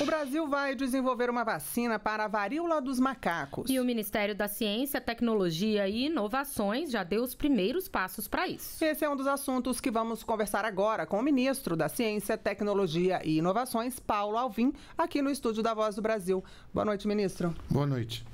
O Brasil vai desenvolver uma vacina para a varíola dos macacos. E o Ministério da Ciência, Tecnologia e Inovações já deu os primeiros passos para isso. Esse é um dos assuntos que vamos conversar agora com o ministro da Ciência, Tecnologia e Inovações, Paulo Alvim, aqui no estúdio da Voz do Brasil. Boa noite, ministro. Boa noite.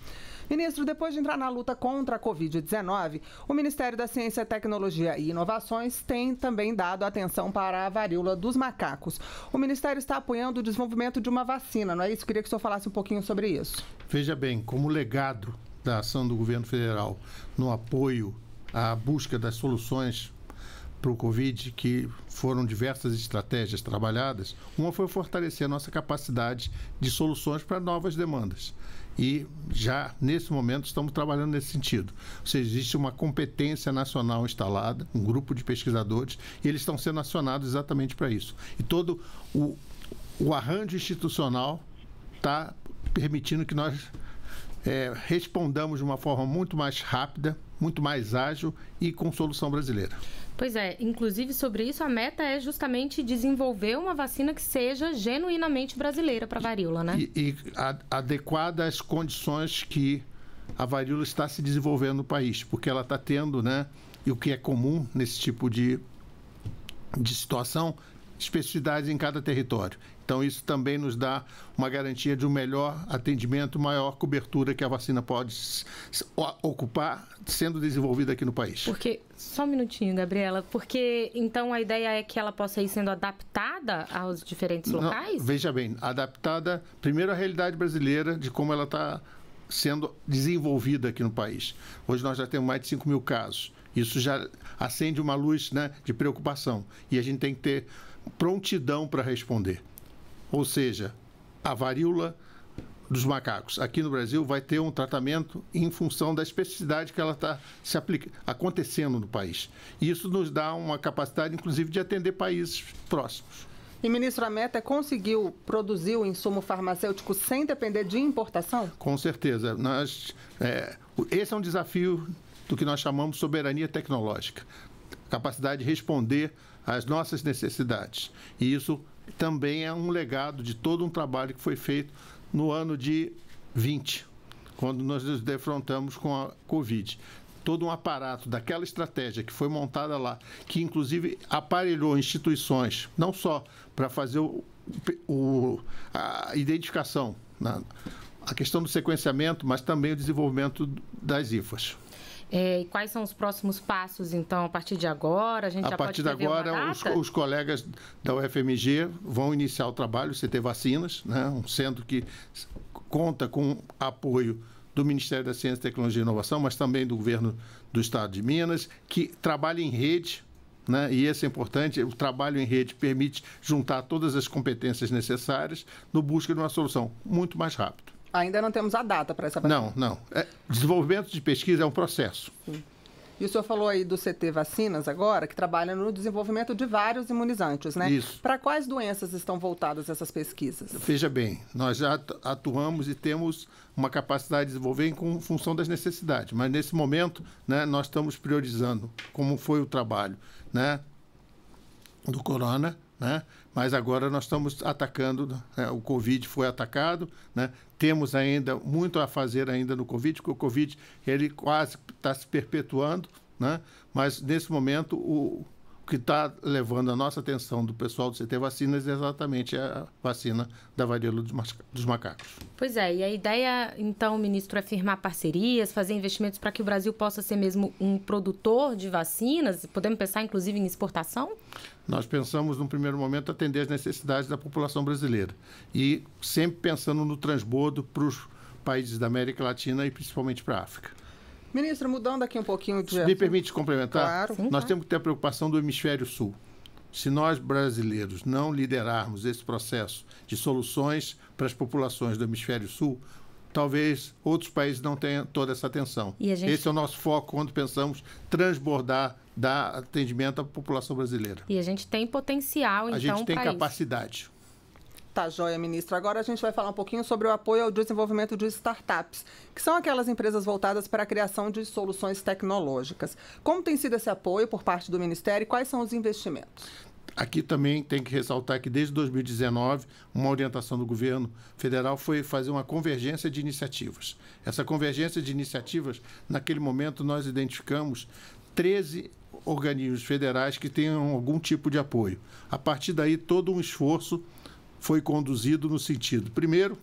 Ministro, depois de entrar na luta contra a Covid-19, o Ministério da Ciência, Tecnologia e Inovações tem também dado atenção para a varíola dos macacos. O Ministério está apoiando o desenvolvimento de uma vacina, não é isso? Queria que o senhor falasse um pouquinho sobre isso. Veja bem, como legado da ação do governo federal no apoio à busca das soluções para o Covid, que foram diversas estratégias trabalhadas, uma foi fortalecer a nossa capacidade de soluções para novas demandas e já nesse momento estamos trabalhando nesse sentido. Ou seja, existe uma competência nacional instalada, um grupo de pesquisadores, e eles estão sendo acionados exatamente para isso. E todo o, o arranjo institucional está permitindo que nós é, respondamos de uma forma muito mais rápida, muito mais ágil e com solução brasileira. Pois é, inclusive sobre isso, a meta é justamente desenvolver uma vacina que seja genuinamente brasileira para varíola, né? E, e adequada às condições que a varíola está se desenvolvendo no país, porque ela está tendo, né? E o que é comum nesse tipo de, de situação, especificidades em cada território. Então, isso também nos dá uma garantia de um melhor atendimento, maior cobertura que a vacina pode ocupar sendo desenvolvida aqui no país. Porque, só um minutinho, Gabriela, porque então a ideia é que ela possa ir sendo adaptada aos diferentes locais? Não, veja bem, adaptada primeiro à realidade brasileira, de como ela está sendo desenvolvida aqui no país. Hoje nós já temos mais de 5 mil casos. Isso já acende uma luz né, de preocupação e a gente tem que ter prontidão para responder ou seja, a varíola dos macacos aqui no Brasil vai ter um tratamento em função da especificidade que ela está se aplica, acontecendo no país. Isso nos dá uma capacidade, inclusive, de atender países próximos. E, ministro, a meta é conseguiu produzir o insumo farmacêutico sem depender de importação? Com certeza. Nós, é, esse é um desafio do que nós chamamos soberania tecnológica. Capacidade de responder às nossas necessidades. E isso também é um legado de todo um trabalho que foi feito no ano de 20, quando nós nos defrontamos com a Covid. Todo um aparato daquela estratégia que foi montada lá, que inclusive aparelhou instituições, não só para fazer o, o, a identificação, né, a questão do sequenciamento, mas também o desenvolvimento das IFAs. É, e quais são os próximos passos, então, a partir de agora? A gente a já partir de agora, os, os, colegas da UFMG vão iniciar o trabalho, CT Vacinas, né? um centro que conta com apoio do Ministério da Ciência, Tecnologia e Inovação, mas também do governo do Estado de Minas, que trabalha em rede né? e isso é importante, o trabalho em rede permite juntar todas as competências necessárias no busca de uma solução muito mais rápido. Ainda não temos a data para essa vacina. Não, não. É, desenvolvimento de pesquisa é um processo. Sim. E o senhor falou aí do CT Vacinas agora, que trabalha no desenvolvimento de vários imunizantes, né? Isso. Para quais doenças estão voltadas essas pesquisas? Veja bem, nós já atuamos e temos uma capacidade de desenvolver em função das necessidades, mas nesse momento né, nós estamos priorizando como foi o trabalho né, do corona, né? Mas agora nós estamos atacando, né, o Covid foi atacado, né? temos ainda muito a fazer ainda no Covid, porque o Covid ele quase está se perpetuando, né? mas nesse momento o, que está levando a nossa atenção do pessoal do CT Vacinas é exatamente a vacina da varíola dos macacos. Pois é, e a ideia, então, ministro, é firmar parcerias, fazer investimentos para que o Brasil possa ser mesmo um produtor de vacinas? Podemos pensar, inclusive, em exportação? Nós pensamos, num primeiro momento, atender as necessidades da população brasileira. E sempre pensando no transbordo para os países da América Latina e principalmente para a África. Ministro, mudando aqui um pouquinho... De... Me permite complementar? Claro. Sim, nós tá. temos que ter a preocupação do hemisfério sul. Se nós, brasileiros, não liderarmos esse processo de soluções para as populações do hemisfério sul, talvez outros países não tenham toda essa atenção. Gente... Esse é o nosso foco quando pensamos transbordar dar atendimento à população brasileira. E a gente tem potencial, então, A gente então, tem capacidade. Isso. Tá joia, ministro. Agora a gente vai falar um pouquinho sobre o apoio ao desenvolvimento de startups, que são aquelas empresas voltadas para a criação de soluções tecnológicas. Como tem sido esse apoio por parte do Ministério e quais são os investimentos? Aqui também tem que ressaltar que desde 2019, uma orientação do governo federal foi fazer uma convergência de iniciativas. Essa convergência de iniciativas, naquele momento, nós identificamos 13 organismos federais que tenham algum tipo de apoio. A partir daí, todo um esforço foi conduzido no sentido, primeiro,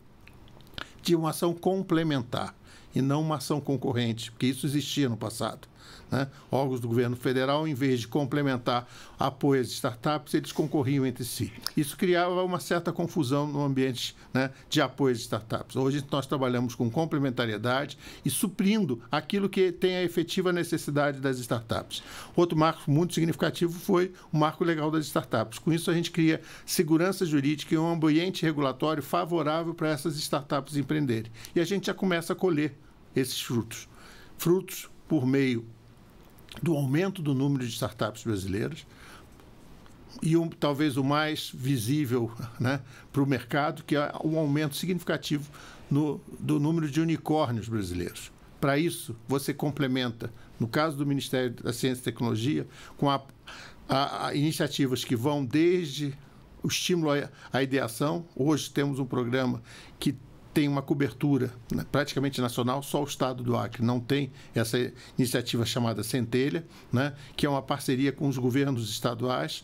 de uma ação complementar e não uma ação concorrente, porque isso existia no passado. Né? Órgãos do governo federal, em vez de complementar apoio às startups, eles concorriam entre si. Isso criava uma certa confusão no ambiente né, de apoio às startups. Hoje nós trabalhamos com complementariedade e suprindo aquilo que tem a efetiva necessidade das startups. Outro marco muito significativo foi o marco legal das startups. Com isso, a gente cria segurança jurídica e um ambiente regulatório favorável para essas startups empreenderem. E a gente já começa a colher esses frutos. Frutos por meio do aumento do número de startups brasileiras e um, talvez o mais visível né, para o mercado, que é um aumento significativo no, do número de unicórnios brasileiros. Para isso, você complementa, no caso do Ministério da Ciência e Tecnologia, com a, a, a iniciativas que vão desde o estímulo à ideação. Hoje temos um programa que tem uma cobertura né, praticamente nacional, só o estado do Acre não tem essa iniciativa chamada Centelha, né, que é uma parceria com os governos estaduais,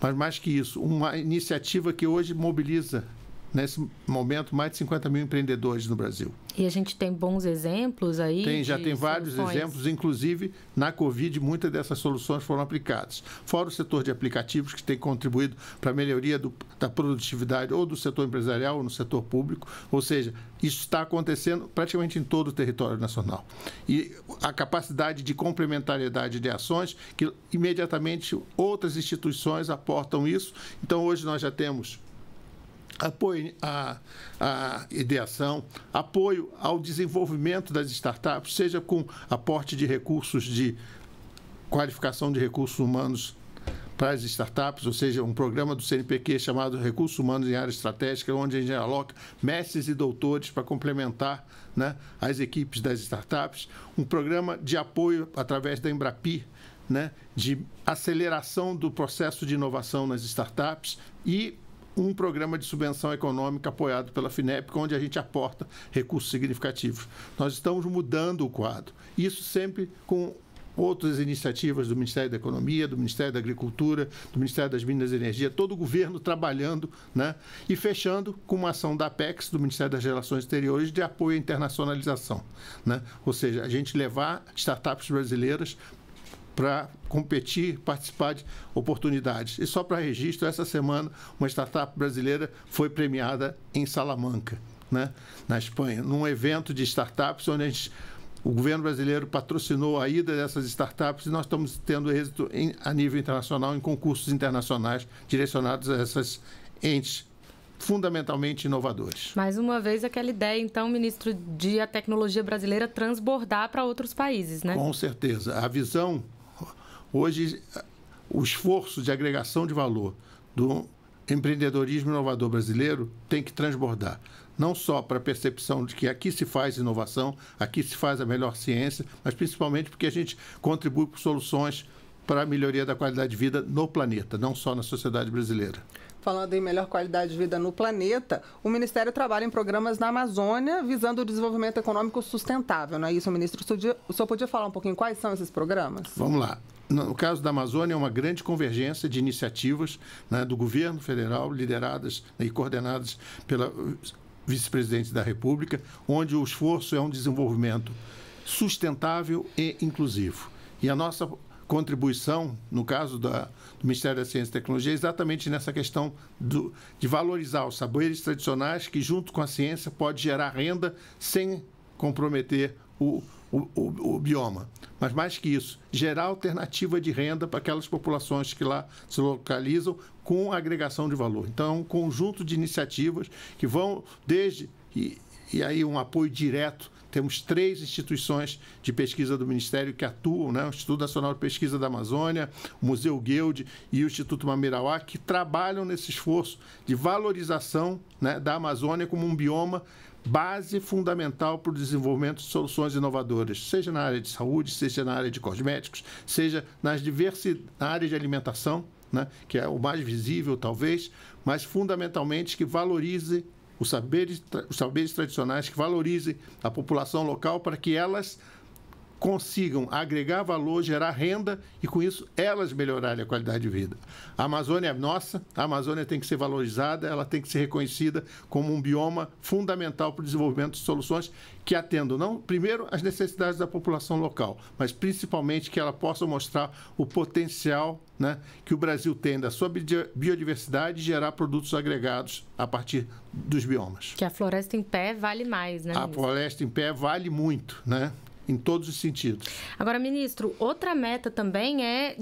mas mais que isso, uma iniciativa que hoje mobiliza nesse momento, mais de 50 mil empreendedores no Brasil. E a gente tem bons exemplos aí? Tem, já tem vários soluções. exemplos, inclusive na Covid, muitas dessas soluções foram aplicadas. Fora o setor de aplicativos, que tem contribuído para a melhoria do, da produtividade ou do setor empresarial ou no setor público, ou seja, isso está acontecendo praticamente em todo o território nacional. E a capacidade de complementariedade de ações, que imediatamente outras instituições aportam isso. Então, hoje nós já temos apoio à, à, ideação, apoio ao desenvolvimento das startups, seja com aporte de recursos de qualificação de recursos humanos para as startups, ou seja, um programa do CNPq chamado Recursos Humanos em Área Estratégica, onde a gente aloca mestres e doutores para complementar né, as equipes das startups, um programa de apoio através da Embrapi, né, de aceleração do processo de inovação nas startups e um programa de subvenção econômica apoiado pela FINEP, onde a gente aporta recursos significativos. Nós estamos mudando o quadro. Isso sempre com outras iniciativas do Ministério da Economia, do Ministério da Agricultura, do Ministério das Minas e Energia, todo o governo trabalhando, né? E fechando com uma ação da Apex, do Ministério das Relações Exteriores, de apoio à internacionalização, né? Ou seja, a gente levar startups brasileiras para competir, participar de oportunidades. E só para registro, essa semana uma startup brasileira foi premiada em Salamanca, né, na Espanha, num evento de startups onde a gente o governo brasileiro patrocinou a ida dessas startups e nós estamos tendo êxito em, a nível internacional em concursos internacionais direcionados a essas entes fundamentalmente inovadores. Mais uma vez aquela ideia, então, ministro, de a tecnologia brasileira transbordar para outros países, né? Com certeza. A visão Hoje, o esforço de agregação de valor do empreendedorismo inovador brasileiro tem que transbordar. Não só para a percepção de que aqui se faz inovação, aqui se faz a melhor ciência, mas principalmente porque a gente contribui com soluções para a melhoria da qualidade de vida no planeta, não só na sociedade brasileira. Falando em melhor qualidade de vida no planeta, o Ministério trabalha em programas na Amazônia visando o desenvolvimento econômico sustentável, não é isso, ministro? O senhor podia falar um pouquinho quais são esses programas? Vamos lá no caso da Amazônia, é uma grande convergência de iniciativas né, do governo federal, lideradas e coordenadas pela uh, vice-presidente da República, onde o esforço é um desenvolvimento sustentável e inclusivo. E a nossa contribuição, no caso da, do Ministério da Ciência e Tecnologia, é exatamente nessa questão do, de valorizar os saberes tradicionais que, junto com a ciência, pode gerar renda sem comprometer o o, o, o bioma. Mas mais que isso, gerar alternativa de renda para aquelas populações que lá se localizam com agregação de valor. Então, é um conjunto de iniciativas que vão desde. E, e aí um apoio direto. Temos três instituições de pesquisa do Ministério que atuam, né? o Instituto Nacional de Pesquisa da Amazônia, o Museu Guild e o Instituto Mamirauá, que trabalham nesse esforço de valorização né, da Amazônia como um bioma base fundamental para o desenvolvimento de soluções inovadoras, seja na área de saúde, seja na área de cosméticos, seja nas diversas na áreas de alimentação, né, que é o mais visível talvez, mas fundamentalmente que valorize os saberes, os saberes tradicionais, que valorize a população local para que elas consigam agregar valor, gerar renda e, com isso, elas melhorarem a qualidade de vida. A Amazônia é nossa, a Amazônia tem que ser valorizada, ela tem que ser reconhecida como um bioma fundamental para o desenvolvimento de soluções que atendam, não primeiro, as necessidades da população local, mas principalmente que ela possa mostrar o potencial né, que o Brasil tem da sua biodiversidade e gerar produtos agregados a partir dos biomas. Que a floresta em pé vale mais, né? A floresta em pé vale muito, né? em todos os sentidos. Agora, ministro, outra meta também é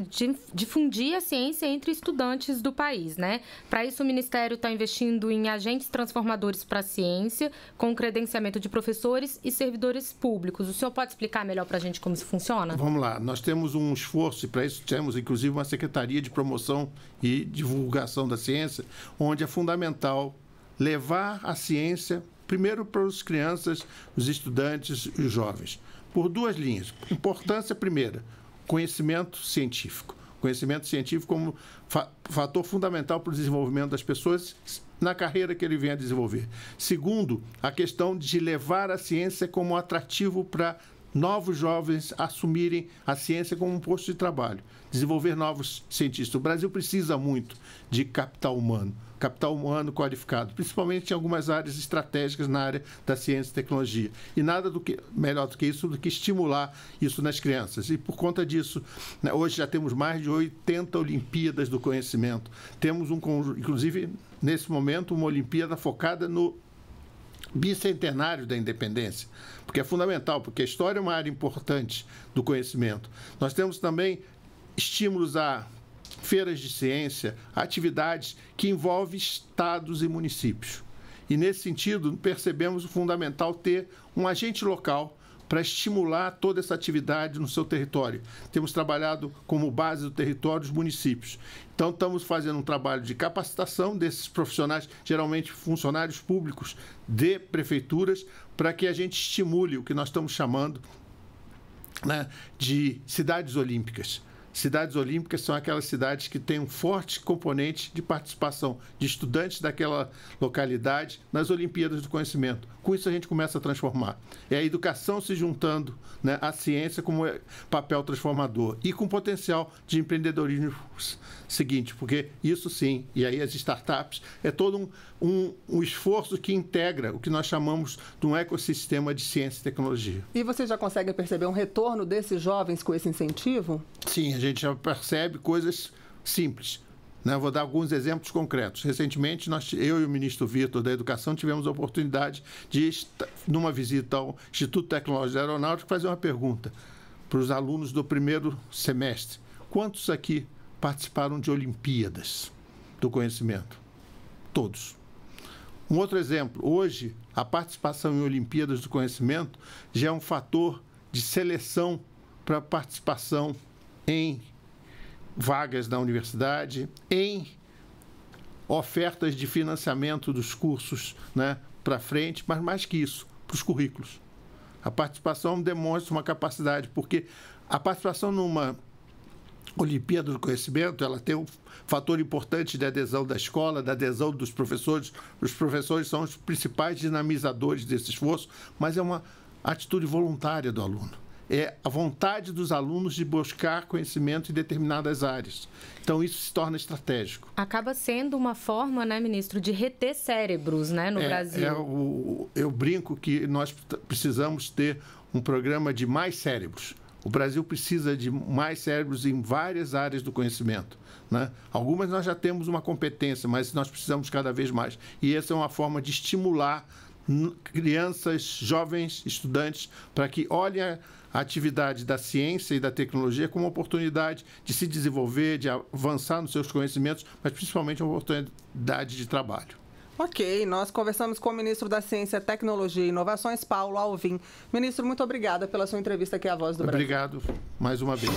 difundir a ciência entre estudantes do país, né? Para isso, o Ministério está investindo em agentes transformadores para a ciência, com credenciamento de professores e servidores públicos. O senhor pode explicar melhor para a gente como isso funciona? Vamos lá. Nós temos um esforço, e para isso temos, inclusive, uma Secretaria de Promoção e Divulgação da Ciência, onde é fundamental levar a ciência primeiro para as crianças, os estudantes e os jovens, por duas linhas. Importância primeira, conhecimento científico. Conhecimento científico como fa fator fundamental para o desenvolvimento das pessoas na carreira que ele vem a desenvolver. Segundo, a questão de levar a ciência como atrativo para novos jovens assumirem a ciência como um posto de trabalho, desenvolver novos cientistas. O Brasil precisa muito de capital humano, capital humano qualificado, principalmente em algumas áreas estratégicas na área da ciência e tecnologia. E nada do que, melhor do que isso do que estimular isso nas crianças. E por conta disso, né, hoje já temos mais de 80 Olimpíadas do Conhecimento. Temos um, inclusive, nesse momento, uma Olimpíada focada no bicentenário da independência, porque é fundamental, porque a história é uma área importante do conhecimento. Nós temos também estímulos a feiras de ciência, atividades que envolvem estados e municípios. E nesse sentido, percebemos o fundamental ter um agente local para estimular toda essa atividade no seu território. Temos trabalhado como base do território os municípios. Então, estamos fazendo um trabalho de capacitação desses profissionais, geralmente funcionários públicos de prefeituras, para que a gente estimule o que nós estamos chamando né, de cidades olímpicas. Cidades olímpicas são aquelas cidades que têm um forte componente de participação de estudantes daquela localidade nas Olimpíadas do Conhecimento. Com isso a gente começa a transformar. É a educação se juntando né, à ciência como é papel transformador e com potencial de empreendedorismo seguinte, porque isso sim, e aí as startups, é todo um, um, um esforço que integra o que nós chamamos de um ecossistema de ciência e tecnologia. E você já consegue perceber um retorno desses jovens com esse incentivo? Sim, a gente gente já percebe coisas simples. Né? Vou dar alguns exemplos concretos. Recentemente, nós, eu e o ministro Vitor da Educação tivemos a oportunidade de, numa visita ao Instituto Tecnológico da Aeronáutica, fazer uma pergunta para os alunos do primeiro semestre. Quantos aqui participaram de Olimpíadas do conhecimento? Todos. Um outro exemplo, hoje a participação em Olimpíadas do conhecimento já é um fator de seleção para a participação em vagas da universidade, em ofertas de financiamento dos cursos né, para frente, mas mais que isso, para os currículos. A participação demonstra uma capacidade, porque a participação numa Olimpíada do Conhecimento, ela tem um fator importante de adesão da escola, da adesão dos professores. Os professores são os principais dinamizadores desse esforço, mas é uma atitude voluntária do aluno é a vontade dos alunos de buscar conhecimento em determinadas áreas. Então isso se torna estratégico. Acaba sendo uma forma, né, ministro, de reter cérebros, né, no é, Brasil. É o, eu brinco que nós precisamos ter um programa de mais cérebros. O Brasil precisa de mais cérebros em várias áreas do conhecimento. Né? Algumas nós já temos uma competência, mas nós precisamos cada vez mais. E essa é uma forma de estimular crianças, jovens, estudantes, para que olhem a atividade da ciência e da tecnologia como uma oportunidade de se desenvolver, de avançar nos seus conhecimentos, mas principalmente uma oportunidade de trabalho. Ok, nós conversamos com o ministro da Ciência, Tecnologia e Inovações, Paulo Alvim. Ministro, muito obrigada pela sua entrevista aqui à Voz do Brasil. Obrigado mais uma vez.